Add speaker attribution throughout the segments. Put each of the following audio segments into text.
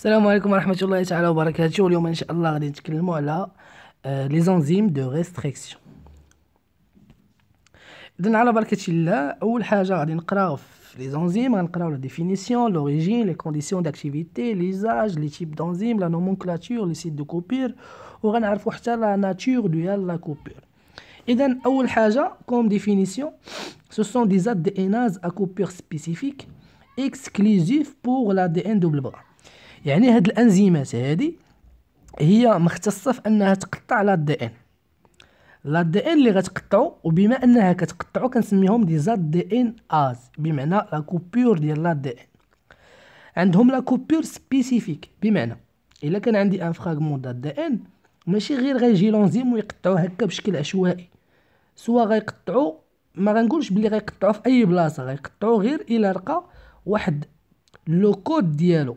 Speaker 1: Salam alaikum wa rahmatullahi wa barakatuh. Aujourd'hui, on cherche parler des les enzymes de restriction. Idem, à la barakatuh. La première chose lire les enzymes. On lit la définition, l'origine, les conditions d'activité, l'usage, les types d'enzymes, la nomenclature, les sites de coupure. On va alors voir la nature de la coupure. Idem, la première chose comme définition, ce sont des ADNases à coupure spécifique, exclusif pour l'ADN double brin. يعني هاد الانزيمات هادي هي مختصه في انها تقطع لا دي ان لا دي ان اللي غتقطعو وبما انها كتقطعو كنسميهم دي زاد دي ان از بمعنى لا كوبور ديال لا دي ان عندهم لا كوبور سبيسيفيك بمعنى الا كان عندي ان فراغمون ديال دي ان ماشي غير غيجي لونزيم ويقطعو هكا بشكل عشوائي سوا غيقطعو ما غنقولش بلي غيقطعو في اي بلاصه غيقطعو غير الا لقى واحد لو كود ديالو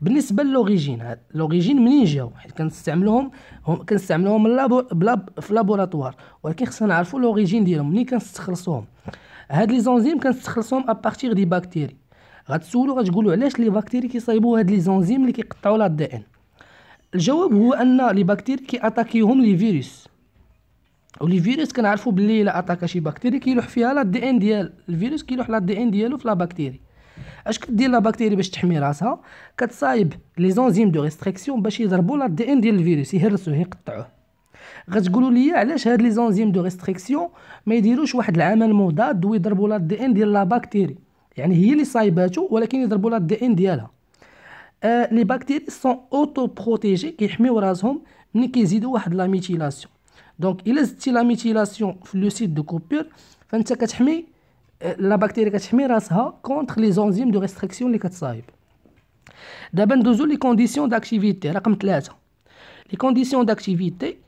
Speaker 1: بالنسبه للوريجين لوريجين منين جاو حيت كنستعملوهم هم كنستعملوهم من لابو بلاب في لابوراتوار ولكن خصنا نعرفوا لوريجين ديالهم منين كنستخلصوهم هاد لي زونزيم كنستخلصوهم ابارتيغ دي باكتيري غتسولوا غتقولوا علاش لي باكتيري كيصايبوا هاد لي زونزيم اللي كيقطعوا لا دي ان الجواب هو ان لي باكتيري كياتاكيوهم لي فيروس ولي فيروس كنعرفوا بلي الا اتاكا شي باكتيري كيلوح فيها لا دي ان ديال الفيروس كيلوح لا دي ان ديالو في لا بكتيري اش كدير لا بكتيري باش تحمي راسها كتصايب لي زونزيم دو ريستريكسيون باش يضربوا لا دي ان ديال الفيروس يهرسوه يقطعوه غتقولوا لي علاش هاد لي زونزيم دو ريستريكسيون ما يديروش واحد العمل مضاد ويضربوا لا دي ان ديال لا بكتيري يعني هي اللي صايباتو ولكن يضربوا لا دي ان ديالها آه لي بكتيري سون اوتو بروتيجي كيحميو راسهم ملي كيزيدوا واحد لا ميتيلاسيون دونك الا زدتي لا ميتيلاسيون في لو سيت دو كوبير فانت كتحمي La bactérie se protège contre les enzymes de restriction qu'elle possède. Nous allons maintenant parler des conditions d'activité, le numéro 3. Les conditions d'activité,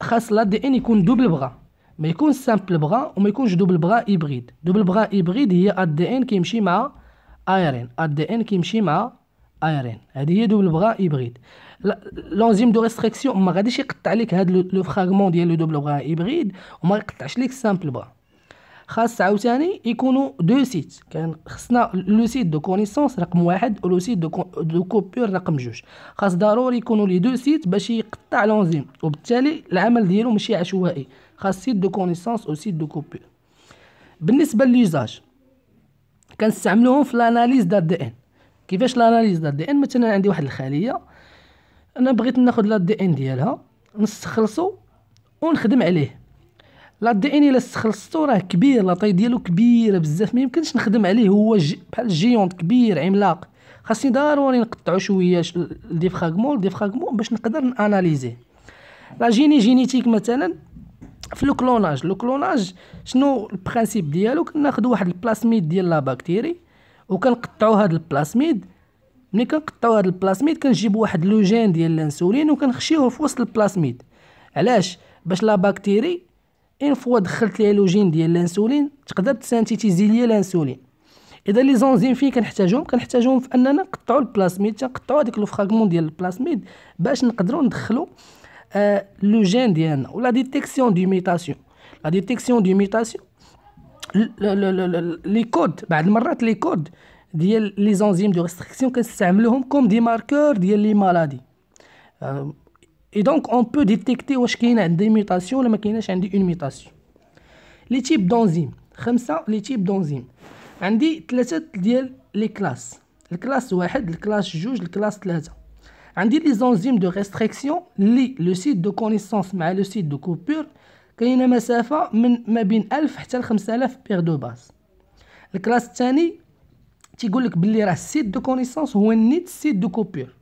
Speaker 1: c'est-à-dire que le DNA est un double brin, Il est simple brin ou un double brin hybride. double brin hybride, c'est ADN DNA qui marche avec l'ARN. Le DNA qui marche double brin hybride. L'enzyme de restriction ne va pas se couper le fragment du double brin hybride. ou va se couper simple brin. خاص عاوتاني يكونوا دو سيت كان خصنا لو سيت دو كونيسونس رقم واحد ولو سيت دو, دو كوبيور رقم جوج خاص ضروري يكونوا لي دو سيت باش يقطع لونزيم وبالتالي العمل ديالو ماشي عشوائي خاص سيت دو كونيسونس او سيت دو كوبور بالنسبه لليزاج كنستعملوهم في لاناليز دات دي ان كيفاش لاناليز دات دي ان مثلا عندي واحد الخليه انا بغيت ناخذ لا دي ان ديالها نستخلصو ونخدم عليه لا دي ان الا استخلصتو راه كبير لاطاي ديالو كبيره بزاف ما يمكنش نخدم عليه هو بحال جيونت كبير عملاق خاصني ضروري نقطعو شويه لي فراغمون فراغمون باش نقدر ناناليزي لا جيني جينيتيك مثلا في لو كلوناج لو كلوناج شنو البرينسيپ ديالو كناخذ واحد البلاسميد ديال لا باكتيري وكنقطعو هاد البلاسميد ملي كنقطعو هاد البلاسميد كنجيبو واحد لوجين ديال الانسولين وكنخشيوه في وسط البلاسميد علاش باش لا باكتيري اون فوا دخلت ليها لوجين ديال الانسولين تقدر تسانتيتيزي ليا الانسولين اذا لي زونزيم فين كنحتاجهم كنحتاجهم في اننا نقطعوا البلاسميد تنقطعوا هذيك لو فراغمون ديال البلاسميد باش نقدروا ندخلوا آه لو جين ديالنا ولا ديتيكسيون دي ميتاسيون لا ديتيكسيون دي ميتاسيون لي كود بعض المرات لي كود ديال لي زونزيم دو ريستريكسيون كنستعملوهم كوم دي ماركور ديال لي مالادي Et donc, on peut détecter où oh, il y a des mutations ou une mutation. Les types d'enzymes. les types d'enzymes. On dit les classes. La classe 1, la classe 2, la classe 3. On dit les enzymes de restriction, le site de connaissance, mais le site de coupure, qui a une distance من ما بين 1000 حتى 5000 بير de باز. La classe 2, c'est le site de connaissance كونيسونس هو site de coupure.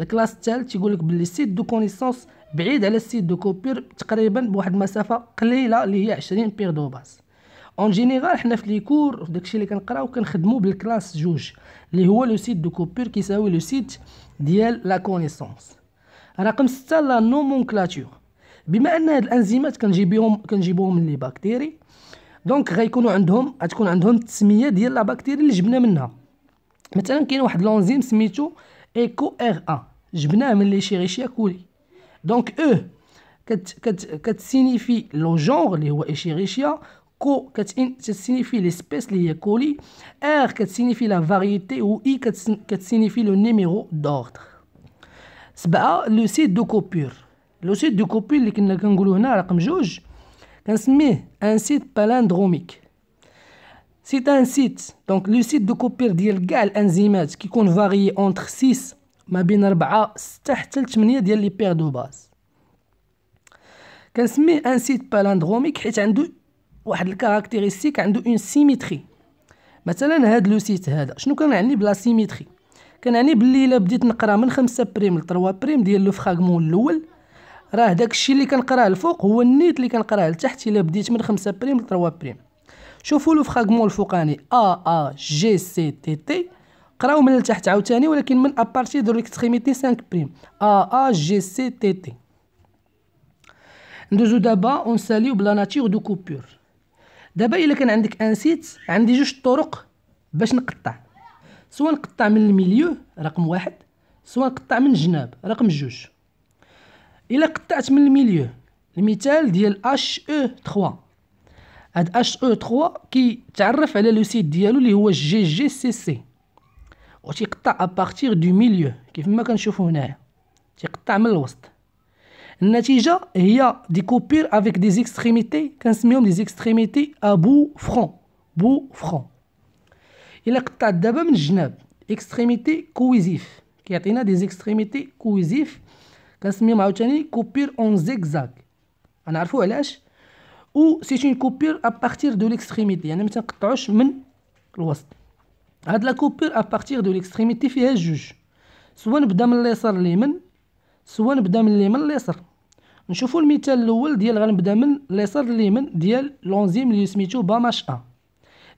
Speaker 1: الكلاس الثالث يقول لك باللي سيت دو كونيسونس بعيد على السيت دو كوبير تقريبا بواحد المسافه قليله اللي هي 20 بير دو باز اون جينيرال حنا في لي في داكشي اللي كنقراو كنخدمو بالكلاس جوج اللي هو لو سيت دو كوبير كيساوي لو سيت ديال لا كونيسونس رقم 6 لا نومونكلاتور بما ان هاد الانزيمات كنجيبيهم كنجيبوهم من لي باكتيري دونك غيكونوا عندهم غتكون عندهم التسميه ديال لا باكتيري اللي جبنا منها مثلا كاين واحد لونزيم سميتو et co R1. J'bnaam le chérichia coli. Donc, E, qui signifie le genre, les wa échérichia. Co, qui signifie l'espèce, les coli, R, qui signifie la variété. Ou I, qui signifie le numéro d'ordre. C'est le site de copure. Le site de copure, le est le kangoulouna, la kamjouj, kan est un site palindromique. سيت ان سيت دونك لو سيت دو كوبير ديال كاع الانزيمات كيكون فاريي اونتر 6 ما بين 4 6 حتى ل 8 ديال لي بير دو باز كنسميه ان سيت بالاندروميك حيت عنده واحد الكارactéristique عنده اون سيميتري مثلا هاد لو سيت هذا شنو كنعني بلا سيميتري كنعني بلي الا بديت نقرا من 5 بريم ل 3 بريم ديال لو فراغمون الاول راه داكشي اللي كنقراه الفوق هو النيت اللي كنقراه لتحت الا بديت من 5 بريم ل 3 بريم شوفوا لو فراغمون الفوقاني ا ا جي سي تي تي قراو من لتحت عاوتاني ولكن من ابارتي دو ليكستريميتي 5 بريم ا ا جي سي تي تي ندوزو دابا ساليو بلا ناتيغ دو كوبور دابا الا كان عندك ان سيت عندي جوج طرق باش نقطع سواء نقطع من الميليو رقم واحد سواء نقطع من الجناب رقم جوج الا قطعت من الميليو المثال ديال اش او 3 هاد اش او 3 كيتعرف على لو سيت ديالو اللي هو جي جي سي سي و تيقطع ابارتيغ دو ميليو كيف ما كنشوفو هنايا تيقطع من الوسط النتيجه هي دي كوبير افيك دي زيكستريميتي كنسميهم دي زيكستريميتي ابو فرون بو فرون الا قطعت دابا من الجناب اكستريميتي كويزيف كيعطينا دي زيكستريميتي كويزيف كنسميهم عاوتاني كوبير اون زيكزاك غنعرفو علاش او سيت اون كوبير ا بارتير دو ليكستريميتي يعني ما تنقطعوش من الوسط هاد لا كوبير ا بارتير دو ليكستريميتي فيها جوج سواء نبدا من اليسار لليمن سواء نبدا من اليمن لليسار نشوفوا المثال الاول ديال غنبدا من اليسار لليمن ديال لونزيم اللي سميتو باماش ا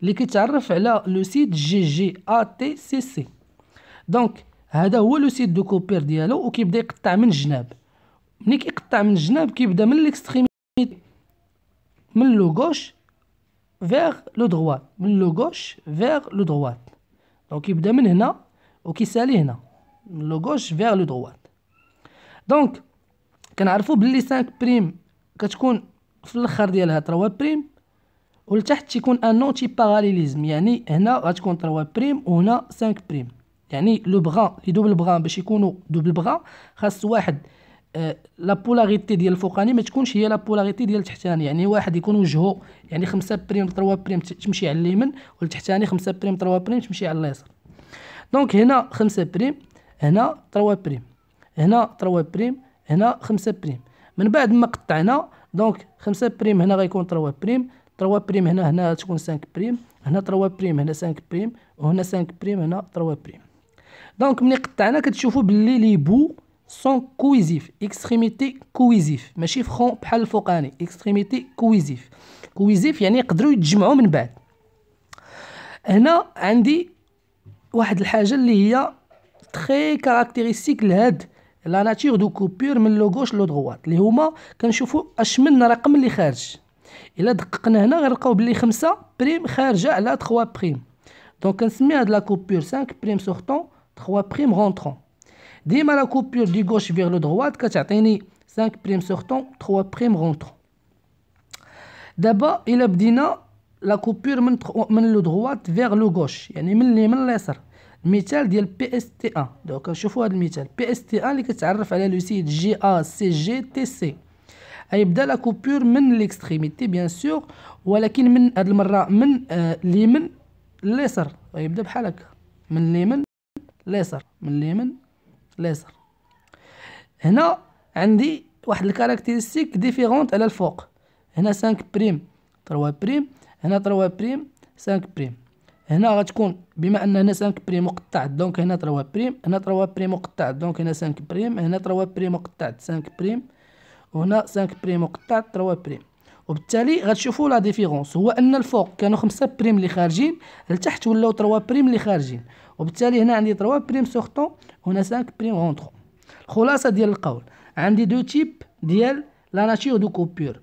Speaker 1: اللي كيتعرف على لو سيت جي جي ا تي سي سي دونك هذا هو لو سيت دو كوبير ديالو وكيبدا يقطع من الجناب ملي كيقطع من الجناب كيبدا من ليكستريميتي من لو غوش فيغ لو دغوات من لو غوش فيغ لو دغوات دونك يبدا من هنا وكيسالي هنا من لو غوش فيغ لو دغوات دونك كنعرفوا بلي 5 بريم كتكون في الاخر ديالها 3 بريم ولتحت تيكون ان نونتي باراليليزم يعني هنا غتكون 3 بريم وهنا 5 بريم يعني لو بغا لي دوبل بغا باش يكونوا دوبل بغا خاص واحد آه، لا بولاريتي ديال الفوقاني ما تكونش هي لا بولاريتي ديال التحتاني يعني واحد يكون وجهه يعني 5 بريم 3 بريم تمشي على اليمين والتحتاني 5 بريم 3 بريم تمشي على اليسار دونك هنا 5 بريم هنا 3 بريم هنا 3 بريم هنا 5 بريم من بعد ما قطعنا دونك 5 بريم هنا غيكون 3 بريم 3 بريم هنا هنا تكون 5 بريم هنا 3 بريم هنا 5 بريم وهنا 5 بريم هنا 3 بريم دونك ملي قطعنا كتشوفوا باللي لي بو سون كويزيف اكستريميتي كويزيف ماشي فخون بحال الفوقاني اكستريميتي كويزيف كويزيف يعني يقدروا يتجمعوا من بعد هنا عندي واحد الحاجه اللي هي تري كاركتيريستيك لهاد لا ناتير دو كوبور من لو غوش لو دووات اللي هما كنشوفوا اشمن رقم اللي خارج الا دققنا هنا غنلقاو بلي خمسة بريم خارجه على 3 بريم دونك كنسمي هاد لا كوبور 5 بريم سورتون 3 بريم رونترون ديما لا كوبور دي غوش فيغ لو دروات كتعطيني 5 بريم سورتون 3 بريم رونترون دابا الا بدينا لا كوبور من من لو دروات فيغ لو غوش يعني من من اليسار المثال ديال بي اس تي ان دوكا شوفوا هذا المثال بي اس تي ان اللي كتعرف على لو سيت جي ا سي جي تي سي غيبدا لا كوبور من ليكستريميتي بيان سور ولكن من هاد المره من اليمين آه ليسر غيبدا بحال هكا من اليمين ليسر من اليمين ليزر هنا عندي واحد الكاركتيرستيك ديفيرونت على الفوق هنا 5 بريم 3 بريم هنا 3 بريم 5 بريم هنا غتكون بما ان هنا 5 بريم مقطع دونك هنا 3 بريم هنا 3 بريم مقطع دونك هنا 5 بريم هنا 3 بريم مقطع 5 بريم وهنا 5 بريم مقطع 3 بريم وبالتالي غتشوفوا لا ديفيرونس هو ان الفوق كانوا 5 بريم اللي خارجين لتحت ولاو 3 بريم اللي خارجين وبالتالي هنا عندي 3 بريم سورتون هنا 5 بريم اونترون الخلاصه ديال القول عندي دو تيب ديال لا ناتور دو كوبور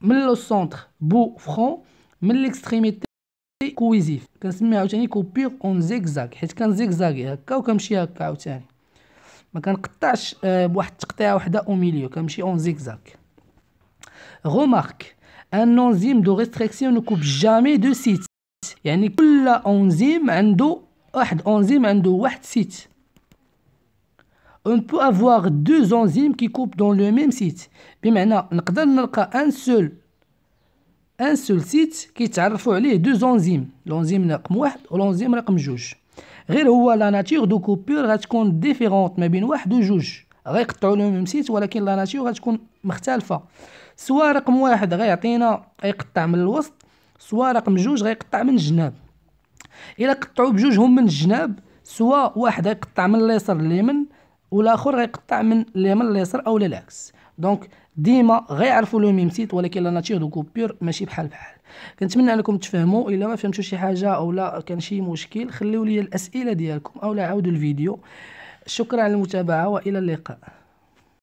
Speaker 1: من لو سونتر بو فرون من ليكستريميتي كويزيف كنسميها عاوتاني كوبور اون زيكزاك حيت كنزيكزاكي هكا وكنمشي هكا عاوتاني ما كنقطعش آه، بواحد التقطيعه وحده او ميليو كنمشي اون زيكزاك Remarque, un enzyme de restriction ne coupe jamais deux sites. يعني كل enzyme a واحد enzyme un واحد site. On peut avoir deux enzymes qui coupent dans le même site. بمعنى نقدر نلقى un seul un seul site qui تعرفوا عليه deux enzymes, l'enzyme رقم واحد ou l'enzyme رقم جوج. غير هو la nature de coupure غتكون différente ما بين واحد وجوج. غير يقطعوا le même site mais la nature غتكون différente. سواء رقم واحد غيعطينا غيقطع من الوسط سواء رقم جوج غيقطع من الجناب الا قطعوا بجوجهم من الجناب سواء واحد غيقطع من اليسر لليمن والاخر غيقطع من اليمن لليسار او للعكس دونك ديما غيعرفوا لو ميم سيت ولكن لا ناتير دو كوبور ماشي بحال بحال كنتمنى انكم تفهموا الا ما فهمتوا شي حاجه او لا كان شي مشكل خليوا لي الاسئله ديالكم او لا عاودوا الفيديو شكرا على المتابعه والى اللقاء